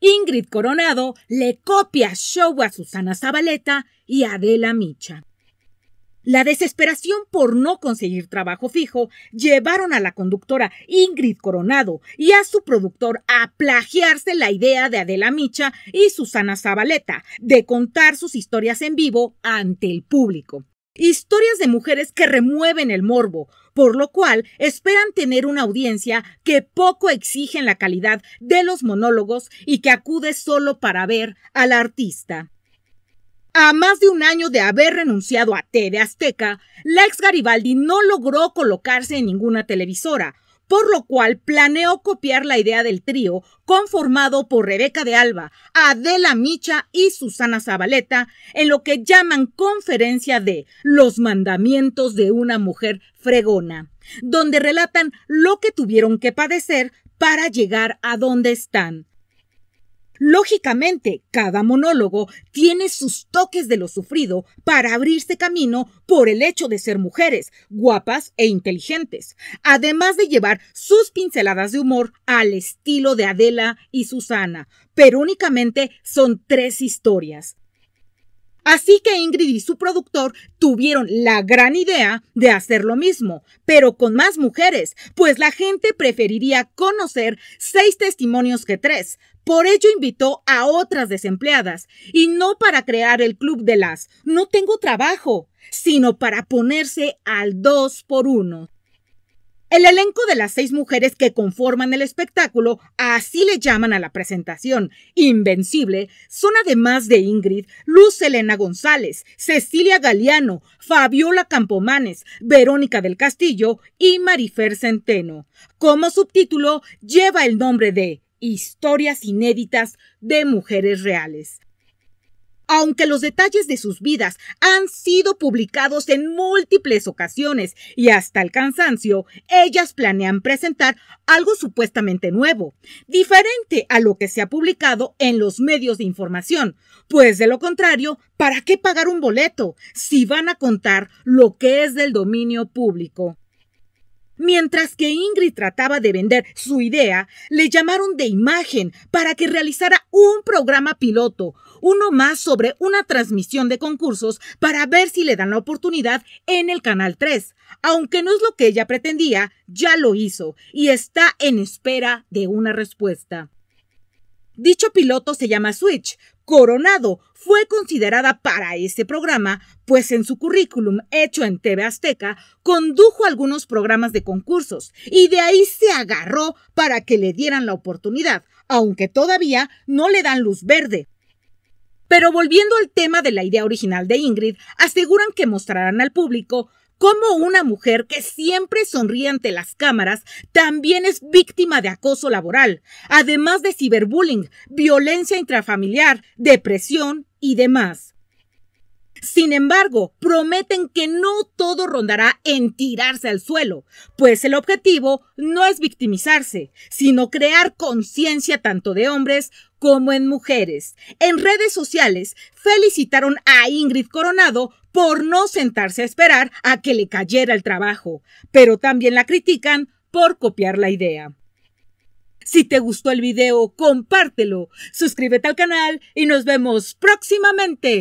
Ingrid Coronado le copia show a Susana Zabaleta y Adela Micha. La desesperación por no conseguir trabajo fijo llevaron a la conductora Ingrid Coronado y a su productor a plagiarse la idea de Adela Micha y Susana Zabaleta de contar sus historias en vivo ante el público. Historias de mujeres que remueven el morbo, por lo cual esperan tener una audiencia que poco exige en la calidad de los monólogos y que acude solo para ver al artista. A más de un año de haber renunciado a TV Azteca, la ex Garibaldi no logró colocarse en ninguna televisora, por lo cual planeó copiar la idea del trío conformado por Rebeca de Alba, Adela Micha y Susana Zabaleta en lo que llaman conferencia de Los mandamientos de una mujer fregona, donde relatan lo que tuvieron que padecer para llegar a donde están, Lógicamente, cada monólogo tiene sus toques de lo sufrido para abrirse camino por el hecho de ser mujeres, guapas e inteligentes, además de llevar sus pinceladas de humor al estilo de Adela y Susana, pero únicamente son tres historias. Así que Ingrid y su productor tuvieron la gran idea de hacer lo mismo, pero con más mujeres, pues la gente preferiría conocer seis testimonios que tres. Por ello invitó a otras desempleadas, y no para crear el club de las no tengo trabajo, sino para ponerse al dos por uno. El elenco de las seis mujeres que conforman el espectáculo, así le llaman a la presentación, Invencible, son además de Ingrid, Luz Elena González, Cecilia Galeano, Fabiola Campomanes, Verónica del Castillo y Marifer Centeno. Como subtítulo, lleva el nombre de Historias inéditas de mujeres reales aunque los detalles de sus vidas han sido publicados en múltiples ocasiones y hasta el cansancio, ellas planean presentar algo supuestamente nuevo, diferente a lo que se ha publicado en los medios de información, pues de lo contrario, ¿para qué pagar un boleto si van a contar lo que es del dominio público? Mientras que Ingrid trataba de vender su idea, le llamaron de imagen para que realizara un programa piloto, uno más sobre una transmisión de concursos para ver si le dan la oportunidad en el Canal 3. Aunque no es lo que ella pretendía, ya lo hizo y está en espera de una respuesta. Dicho piloto se llama Switch. Coronado fue considerada para ese programa, pues en su currículum hecho en TV Azteca condujo algunos programas de concursos y de ahí se agarró para que le dieran la oportunidad, aunque todavía no le dan luz verde. Pero volviendo al tema de la idea original de Ingrid, aseguran que mostrarán al público como una mujer que siempre sonríe ante las cámaras también es víctima de acoso laboral, además de ciberbullying, violencia intrafamiliar, depresión y demás. Sin embargo, prometen que no todo rondará en tirarse al suelo, pues el objetivo no es victimizarse, sino crear conciencia tanto de hombres como en mujeres. En redes sociales felicitaron a Ingrid Coronado por no sentarse a esperar a que le cayera el trabajo, pero también la critican por copiar la idea. Si te gustó el video, compártelo, suscríbete al canal y nos vemos próximamente.